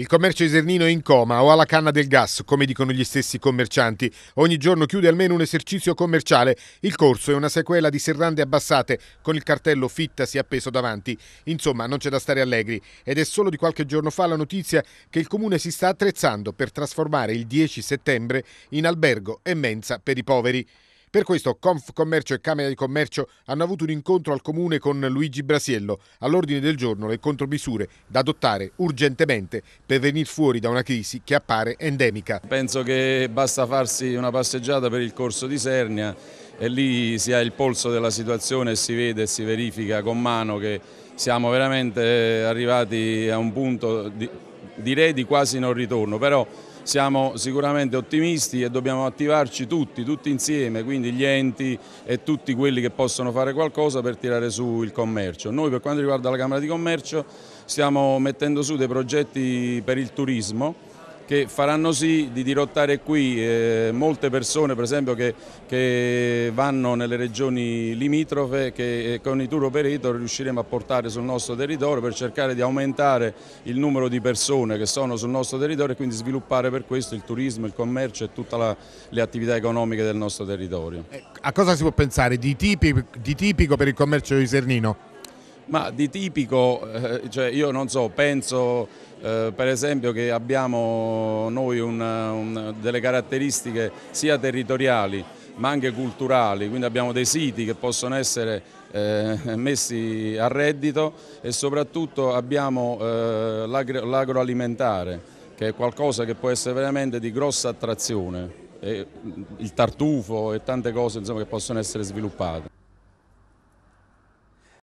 Il commercio esernino è in coma o alla canna del gas, come dicono gli stessi commercianti. Ogni giorno chiude almeno un esercizio commerciale. Il corso è una sequela di serrande abbassate, con il cartello fitta si appeso davanti. Insomma, non c'è da stare allegri. Ed è solo di qualche giorno fa la notizia che il comune si sta attrezzando per trasformare il 10 settembre in albergo e mensa per i poveri. Per questo Confcommercio e Camera di Commercio hanno avuto un incontro al comune con Luigi Brasiello all'ordine del giorno le contromisure da adottare urgentemente per venire fuori da una crisi che appare endemica. Penso che basta farsi una passeggiata per il corso di Sernia e lì si ha il polso della situazione e si vede e si verifica con mano che siamo veramente eh, arrivati a un punto di direi di quasi non ritorno, però siamo sicuramente ottimisti e dobbiamo attivarci tutti, tutti insieme, quindi gli enti e tutti quelli che possono fare qualcosa per tirare su il commercio. Noi per quanto riguarda la Camera di Commercio stiamo mettendo su dei progetti per il turismo, che faranno sì di dirottare qui eh, molte persone per esempio che, che, vanno nelle regioni limitrofe che eh, con i tour operator riusciremo a portare sul nostro territorio per cercare di aumentare il numero di persone che sono sul nostro territorio e quindi sviluppare per questo il turismo, il commercio e tutte le attività economiche del nostro territorio. Eh, a cosa si può pensare di, tipi, di tipico per il commercio di Sernino? ma di tipico, eh, cioè io non so, penso eh, per esempio che abbiamo noi un, un, delle caratteristiche sia territoriali ma anche culturali, quindi abbiamo dei siti che possono essere eh, messi a reddito e soprattutto abbiamo eh, l'agroalimentare che è qualcosa che può essere veramente di grossa attrazione, e il tartufo e tante cose insomma, che possono essere sviluppate.